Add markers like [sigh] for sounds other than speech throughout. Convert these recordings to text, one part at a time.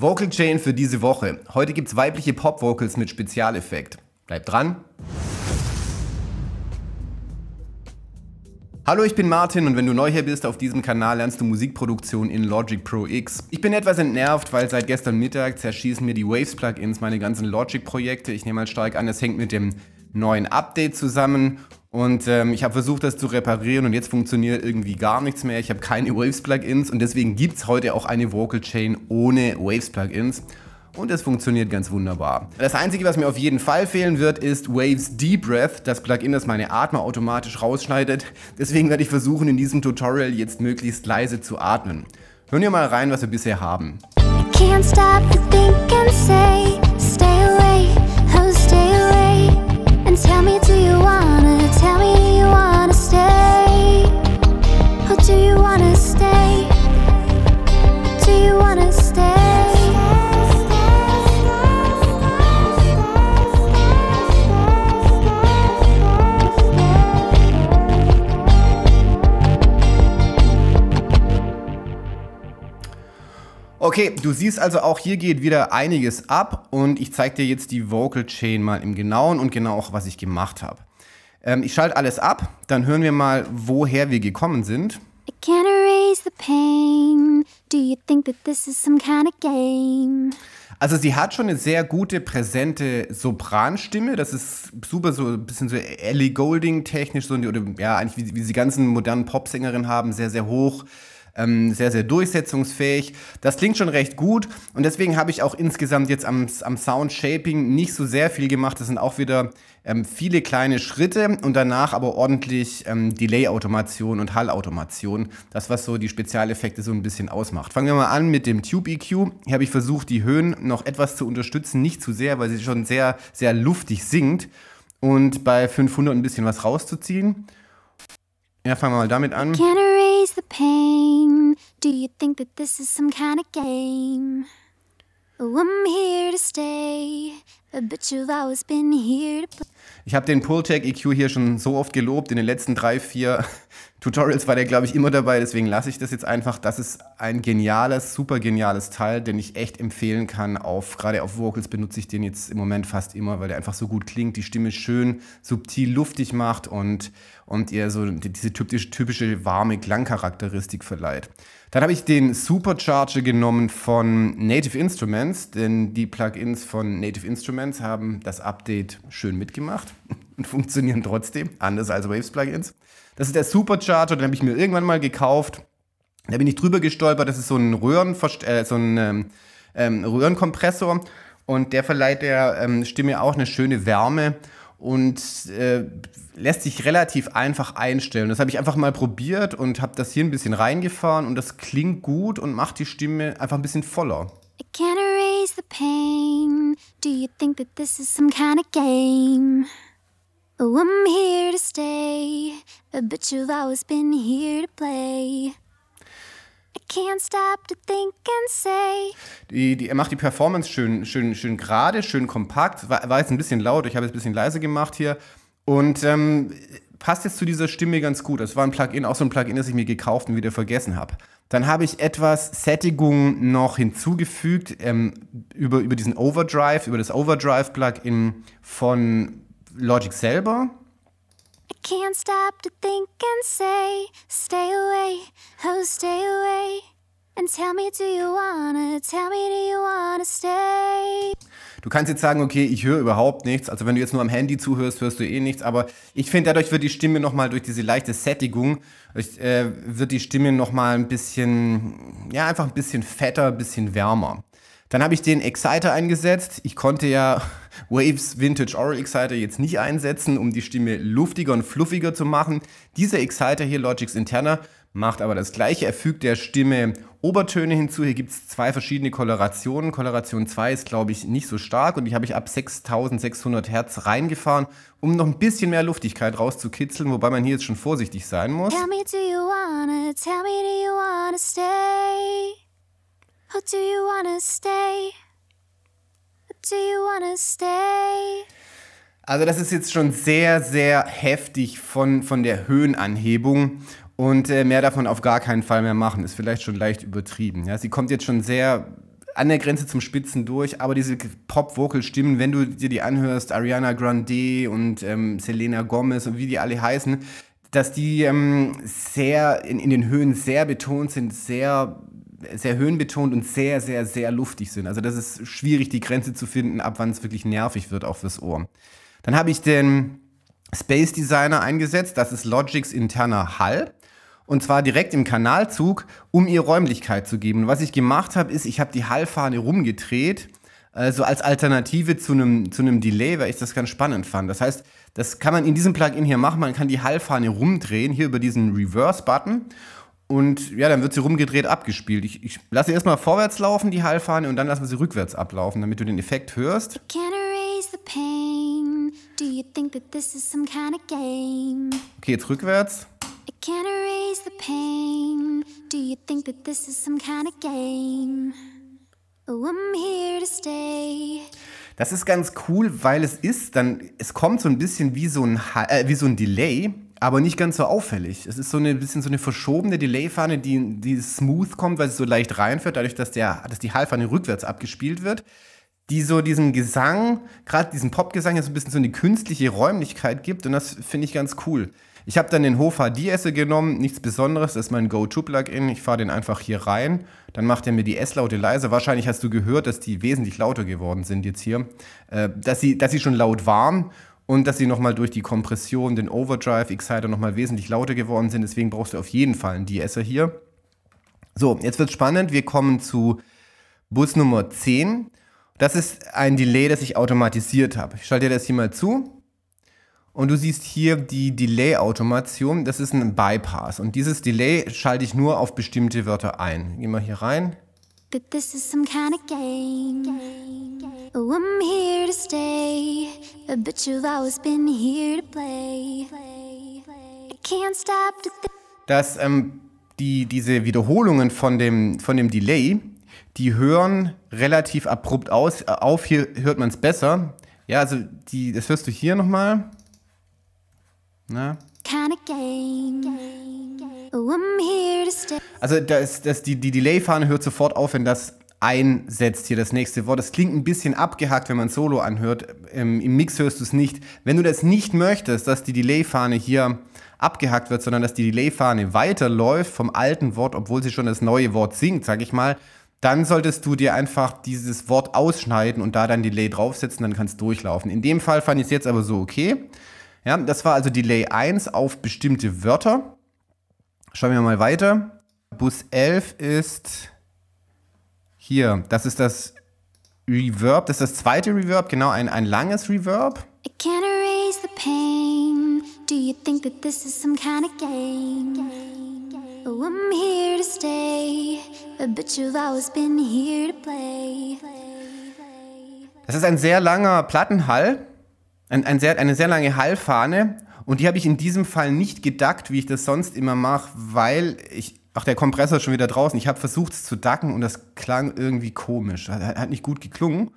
Vocal Chain für diese Woche. Heute gibt es weibliche Pop-Vocals mit Spezialeffekt. Bleibt dran. Hallo, ich bin Martin und wenn du neu hier bist auf diesem Kanal, lernst du Musikproduktion in Logic Pro X. Ich bin etwas entnervt, weil seit gestern Mittag zerschießen mir die Waves-Plugins meine ganzen Logic-Projekte. Ich nehme mal stark an, es hängt mit dem neuen Update zusammen und ähm, ich habe versucht, das zu reparieren und jetzt funktioniert irgendwie gar nichts mehr. Ich habe keine Waves-Plugins und deswegen gibt es heute auch eine Vocal Chain ohne Waves-Plugins. Und es funktioniert ganz wunderbar. Das Einzige, was mir auf jeden Fall fehlen wird, ist Waves Deep Breath, das Plugin, das meine Atme automatisch rausschneidet. Deswegen werde ich versuchen, in diesem Tutorial jetzt möglichst leise zu atmen. Hören wir mal rein, was wir bisher haben. I can't stop thinking, say Okay, du siehst also auch hier geht wieder einiges ab und ich zeige dir jetzt die Vocal Chain mal im Genauen und genau auch, was ich gemacht habe. Ähm, ich schalte alles ab, dann hören wir mal, woher wir gekommen sind. I can't erase the pain. Do you think that this is some kind of game? Also sie hat schon eine sehr gute, präsente Sopranstimme. Das ist super, so ein bisschen so Ellie Golding technisch, so, oder ja, eigentlich wie, wie die ganzen modernen Popsängerinnen haben, sehr, sehr hoch ähm, sehr, sehr durchsetzungsfähig. Das klingt schon recht gut und deswegen habe ich auch insgesamt jetzt am, am Sound Shaping nicht so sehr viel gemacht. Das sind auch wieder ähm, viele kleine Schritte und danach aber ordentlich ähm, Delay-Automation und Hall-Automation. Das, was so die Spezialeffekte so ein bisschen ausmacht. Fangen wir mal an mit dem Tube EQ. Hier habe ich versucht, die Höhen noch etwas zu unterstützen, nicht zu sehr, weil sie schon sehr, sehr luftig singt und bei 500 ein bisschen was rauszuziehen. Ja, fangen wir mal damit an. Can pain. Do you think that this is some kind of game? Oh, I'm here to stay. But you've always been here to play. Ich habe den Pultec EQ hier schon so oft gelobt in den letzten drei, vier Tutorials war der, glaube ich, immer dabei, deswegen lasse ich das jetzt einfach. Das ist ein geniales, super geniales Teil, den ich echt empfehlen kann. Auf, gerade auf Vocals benutze ich den jetzt im Moment fast immer, weil der einfach so gut klingt, die Stimme schön subtil luftig macht und, und ihr so diese typische, typische warme Klangcharakteristik verleiht. Dann habe ich den Supercharger genommen von Native Instruments, denn die Plugins von Native Instruments haben das Update schön mitgemacht [laughs] und funktionieren trotzdem, anders als Waves-Plugins. Das ist der Supercharger, den habe ich mir irgendwann mal gekauft. Da bin ich drüber gestolpert. Das ist so ein, Röhrenverst äh, so ein ähm, ähm, Röhrenkompressor und der verleiht der ähm, Stimme auch eine schöne Wärme und äh, lässt sich relativ einfach einstellen. Das habe ich einfach mal probiert und habe das hier ein bisschen reingefahren und das klingt gut und macht die Stimme einfach ein bisschen voller. I can't erase the pain. Do you think that this is some kind of game? Oh, I'm here to stay but you've always been here to play. can't stop to think and say. Die, die, er macht die Performance schön, schön, schön gerade, schön kompakt. War, war jetzt ein bisschen laut, ich habe es ein bisschen leise gemacht hier. Und ähm, passt jetzt zu dieser Stimme ganz gut. Es war ein Plugin, auch so ein Plugin, das ich mir gekauft und wieder vergessen habe. Dann habe ich etwas Sättigung noch hinzugefügt ähm, über, über diesen Overdrive, über das Overdrive-Plugin von Logic selber can't stop to think and say, Stay away, oh, stay away. And tell me, do you wanna, tell me, do you wanna stay? Du kannst jetzt sagen, okay, ich höre überhaupt nichts. Also wenn du jetzt nur am Handy zuhörst, hörst du eh nichts. Aber ich finde, dadurch wird die Stimme nochmal durch diese leichte Sättigung, durch, äh, wird die Stimme nochmal ein bisschen, ja, einfach ein bisschen fetter, ein bisschen wärmer. Dann habe ich den Exciter eingesetzt. Ich konnte ja [laughs] Waves Vintage Oral Exciter jetzt nicht einsetzen, um die Stimme luftiger und fluffiger zu machen. Dieser Exciter hier, Logix Interna, macht aber das gleiche. Er fügt der Stimme Obertöne hinzu. Hier gibt es zwei verschiedene Kolorationen. Koloration 2 ist, glaube ich, nicht so stark und die habe ich ab 6600 Hertz reingefahren, um noch ein bisschen mehr Luftigkeit rauszukitzeln, wobei man hier jetzt schon vorsichtig sein muss. Tell me, do you wanna, tell me, do you wanna stay? Oh, do you wanna stay? Do you wanna stay? Also das ist jetzt schon sehr, sehr heftig von, von der Höhenanhebung. Und äh, mehr darf man auf gar keinen Fall mehr machen. Ist vielleicht schon leicht übertrieben. Ja? Sie kommt jetzt schon sehr an der Grenze zum Spitzen durch, aber diese Pop-Vocal-Stimmen, wenn du dir die anhörst, Ariana Grande und ähm, Selena Gomez und wie die alle heißen, dass die ähm, sehr in, in den Höhen sehr betont sind, sehr sehr höhenbetont und sehr, sehr, sehr luftig sind. Also das ist schwierig, die Grenze zu finden, ab wann es wirklich nervig wird, auch fürs Ohr. Dann habe ich den Space Designer eingesetzt. Das ist Logics interner Hall. Und zwar direkt im Kanalzug, um ihr Räumlichkeit zu geben. Und was ich gemacht habe, ist, ich habe die Hallfahne rumgedreht also als Alternative zu einem, zu einem Delay, weil ich das ganz spannend fand. Das heißt, das kann man in diesem Plugin hier machen. Man kann die Hallfahne rumdrehen, hier über diesen Reverse-Button. Und ja, dann wird sie rumgedreht abgespielt. Ich, ich lasse erstmal vorwärts laufen, die Hallfahne, und dann lassen wir sie rückwärts ablaufen, damit du den Effekt hörst. Okay, jetzt rückwärts. Oh, das ist ganz cool, weil es ist dann, es kommt so ein bisschen wie so ein, äh, wie so ein Delay aber nicht ganz so auffällig. Es ist so eine bisschen so eine verschobene Delay-Fahne, die, die smooth kommt, weil sie so leicht reinführt, dadurch, dass, der, dass die Hallfahne rückwärts abgespielt wird, die so diesen Gesang, gerade diesen Popgesang, jetzt ein bisschen so eine künstliche Räumlichkeit gibt und das finde ich ganz cool. Ich habe dann den Hof HD-Esse genommen, nichts Besonderes, das ist mein Go-To-Plugin. Ich fahre den einfach hier rein, dann macht er mir die S-Laute leiser. Wahrscheinlich hast du gehört, dass die wesentlich lauter geworden sind jetzt hier, äh, dass, sie, dass sie schon laut waren und dass sie nochmal durch die Kompression, den Overdrive, Exciter nochmal wesentlich lauter geworden sind. Deswegen brauchst du auf jeden Fall einen de hier. So, jetzt wird spannend. Wir kommen zu Bus Nummer 10. Das ist ein Delay, das ich automatisiert habe. Ich schalte dir das hier mal zu. Und du siehst hier die Delay-Automation. Das ist ein Bypass. Und dieses Delay schalte ich nur auf bestimmte Wörter ein. Geh mal hier rein. But this is some kind of game. Oh, I'm here to stay. But you've always been here to play. I can't stop to think. Dass ähm, die, diese Wiederholungen von dem, von dem Delay, die hören relativ abrupt aus, äh, auf. Hier hört man es besser. Ja, also die, das hörst du hier nochmal. Na? Kind of game. game, game. Oh, also das, das, die, die Delay-Fahne hört sofort auf, wenn das einsetzt hier das nächste Wort. Das klingt ein bisschen abgehackt, wenn man Solo anhört. Im, ähm, im Mix hörst du es nicht. Wenn du das nicht möchtest, dass die Delay-Fahne hier abgehackt wird, sondern dass die Delay-Fahne weiterläuft vom alten Wort, obwohl sie schon das neue Wort singt, sag ich mal, dann solltest du dir einfach dieses Wort ausschneiden und da dann Delay draufsetzen, dann kannst du durchlaufen. In dem Fall fand ich es jetzt aber so okay. Ja, das war also Delay 1 auf bestimmte Wörter. Schauen wir mal weiter. Bus 11 ist hier. Das ist das Reverb. Das ist das zweite Reverb. Genau, ein, ein langes Reverb. I can't erase the pain. Do you think that this is some kind of game? Oh, I'm here to stay. But you've always been here to play. Das ist ein sehr langer Plattenhall ein, ein sehr, eine sehr lange Hallfahne und die habe ich in diesem Fall nicht gedackt, wie ich das sonst immer mache, weil ich, ach, der Kompressor ist schon wieder draußen. Ich habe versucht, es zu dacken und das klang irgendwie komisch. Hat, hat nicht gut geklungen.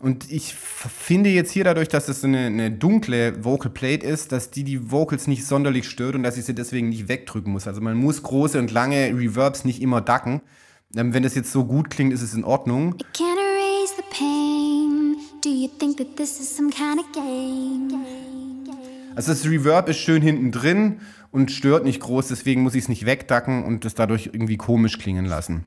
Und ich finde jetzt hier dadurch, dass das so eine, eine, dunkle Vocal Plate ist, dass die die Vocals nicht sonderlich stört und dass ich sie deswegen nicht wegdrücken muss. Also man muss große und lange Reverbs nicht immer dacken. Ähm, wenn das jetzt so gut klingt, ist es in Ordnung. It can't erase the pain. Also das Reverb ist schön hinten drin und stört nicht groß, deswegen muss ich es nicht wegdacken und es dadurch irgendwie komisch klingen lassen.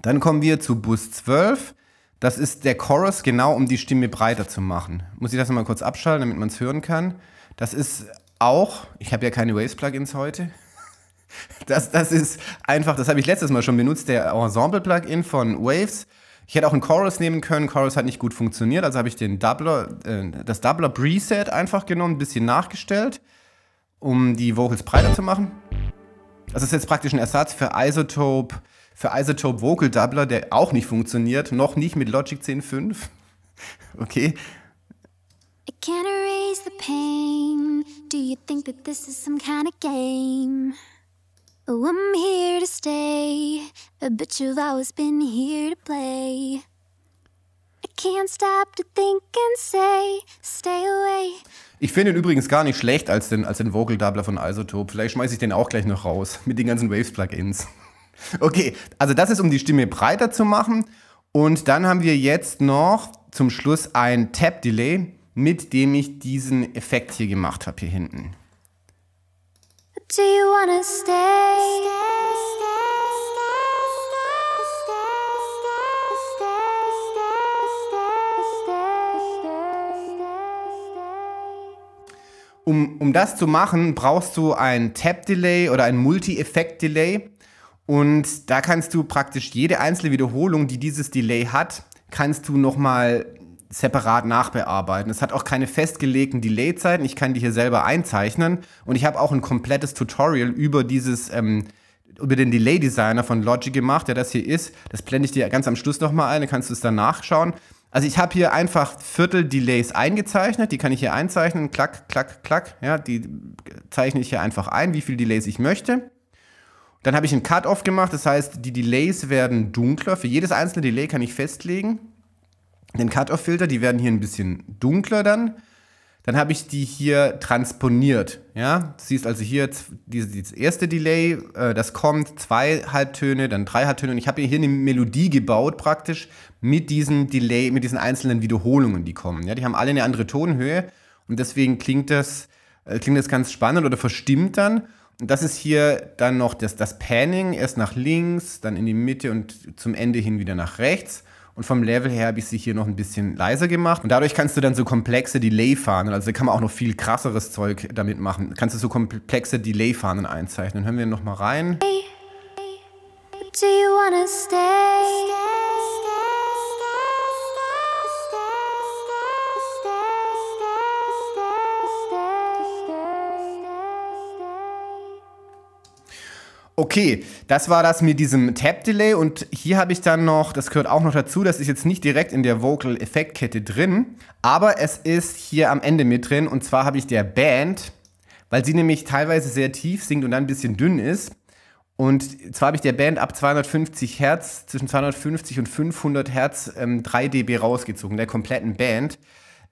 Dann kommen wir zu Bus 12. Das ist der Chorus, genau um die Stimme breiter zu machen. Muss ich das nochmal kurz abschalten, damit man es hören kann. Das ist auch, ich habe ja keine Waves-Plugins heute. [laughs] Das, das ist einfach, das habe ich letztes Mal schon benutzt, der Ensemble-Plugin von Waves. Ich hätte auch einen Chorus nehmen können, Chorus hat nicht gut funktioniert, also habe ich den Doubler, äh, das Doubler Preset einfach genommen, ein bisschen nachgestellt, um die Vocals breiter zu machen. Das ist jetzt praktisch ein Ersatz für Isotope, für Isotope Vocal Doubler, der auch nicht funktioniert, noch nicht mit Logic 10.5. [laughs] okay. It can't erase the pain. Do you think that this is some kind of game? Oh, I'm here to stay, but you've always been here to play. I can't stop to think and say, stay away. Ich finde ihn übrigens gar nicht schlecht als den, als den Vocal Doubler von Isotope. Vielleicht schmeiße ich den auch gleich noch raus mit den ganzen Waves-Plugins. [laughs] Okay, also das ist, um die Stimme breiter zu machen. Und dann haben wir jetzt noch zum Schluss ein Tap-Delay, mit dem ich diesen Effekt hier gemacht habe, hier hinten. Do you wanna stay? Um, um das zu machen, brauchst du ein Tap-Delay oder ein Multi-Effekt-Delay. Und da kannst du praktisch jede einzelne Wiederholung, die dieses Delay hat, kannst du nochmal separat nachbearbeiten. Es hat auch keine festgelegten Delay-Zeiten. Ich kann die hier selber einzeichnen. Und ich habe auch ein komplettes Tutorial über dieses, ähm, über den Delay-Designer von Logic gemacht, der das hier ist. Das blende ich dir ganz am Schluss nochmal ein, dann kannst du es dann nachschauen. Also ich habe hier einfach Viertel-Delays eingezeichnet, die kann ich hier einzeichnen, klack, klack, klack. Ja, die zeichne ich hier einfach ein, wie viele Delays ich möchte. Dann habe ich einen Cut-Off gemacht, das heißt, die Delays werden dunkler. Für jedes einzelne Delay kann ich festlegen, den cutoff filter Die werden hier ein bisschen dunkler dann. Dann habe ich die hier transponiert. Ja? Du siehst also hier dieses erste Delay, äh, das kommt, zwei Halbtöne, dann drei Halbtöne. Und ich habe hier eine Melodie gebaut praktisch mit diesen Delay, mit diesen einzelnen Wiederholungen, die kommen. Ja? Die haben alle eine andere Tonhöhe und deswegen klingt das, äh, klingt das ganz spannend oder verstimmt dann. Und das ist hier dann noch das, das Panning, erst nach links, dann in die Mitte und zum Ende hin wieder nach rechts. Und vom Level her habe ich sie hier noch ein bisschen leiser gemacht. Und dadurch kannst du dann so komplexe Delay-Fahnen, also da kann man auch noch viel krasseres Zeug damit machen. Kannst du so komplexe Delay-Fahnen einzeichnen. Hören wir nochmal rein. Hey, do you wanna stay? stay. Okay, das war das mit diesem tap delay und hier habe ich dann noch, das gehört auch noch dazu, das ist jetzt nicht direkt in der Vocal-Effektkette drin, aber es ist hier am Ende mit drin und zwar habe ich der Band, weil sie nämlich teilweise sehr tief singt und dann ein bisschen dünn ist. Und zwar habe ich der Band ab 250 Hertz, zwischen 250 und 500 Hertz ähm, 3 dB rausgezogen, der kompletten Band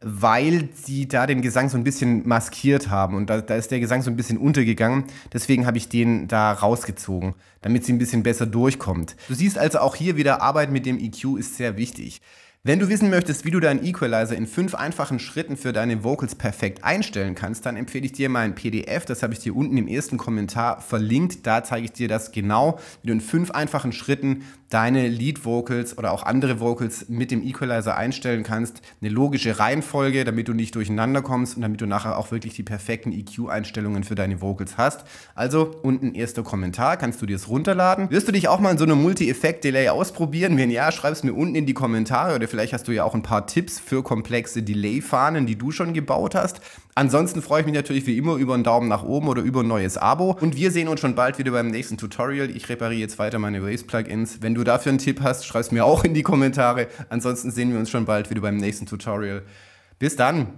weil sie da den Gesang so ein bisschen maskiert haben und da, da ist der Gesang so ein bisschen untergegangen. Deswegen habe ich den da rausgezogen damit sie ein bisschen besser durchkommt. Du siehst also auch hier wieder, Arbeit mit dem EQ ist sehr wichtig. Wenn du wissen möchtest, wie du deinen Equalizer in fünf einfachen Schritten für deine Vocals perfekt einstellen kannst, dann empfehle ich dir mein PDF, das habe ich dir unten im ersten Kommentar verlinkt. Da zeige ich dir das genau, wie du in fünf einfachen Schritten deine Lead Vocals oder auch andere Vocals mit dem Equalizer einstellen kannst. Eine logische Reihenfolge, damit du nicht durcheinander kommst und damit du nachher auch wirklich die perfekten EQ-Einstellungen für deine Vocals hast. Also unten erster Kommentar, kannst du dir das runterladen. Wirst du dich auch mal in so einem Multi-Effekt-Delay ausprobieren? Wenn ja, schreib es mir unten in die Kommentare oder vielleicht hast du ja auch ein paar Tipps für komplexe Delay-Fahnen, die du schon gebaut hast. Ansonsten freue ich mich natürlich wie immer über einen Daumen nach oben oder über ein neues Abo und wir sehen uns schon bald wieder beim nächsten Tutorial. Ich repariere jetzt weiter meine Waves-Plugins. Wenn du dafür einen Tipp hast, schreib es mir auch in die Kommentare. Ansonsten sehen wir uns schon bald wieder beim nächsten Tutorial. Bis dann!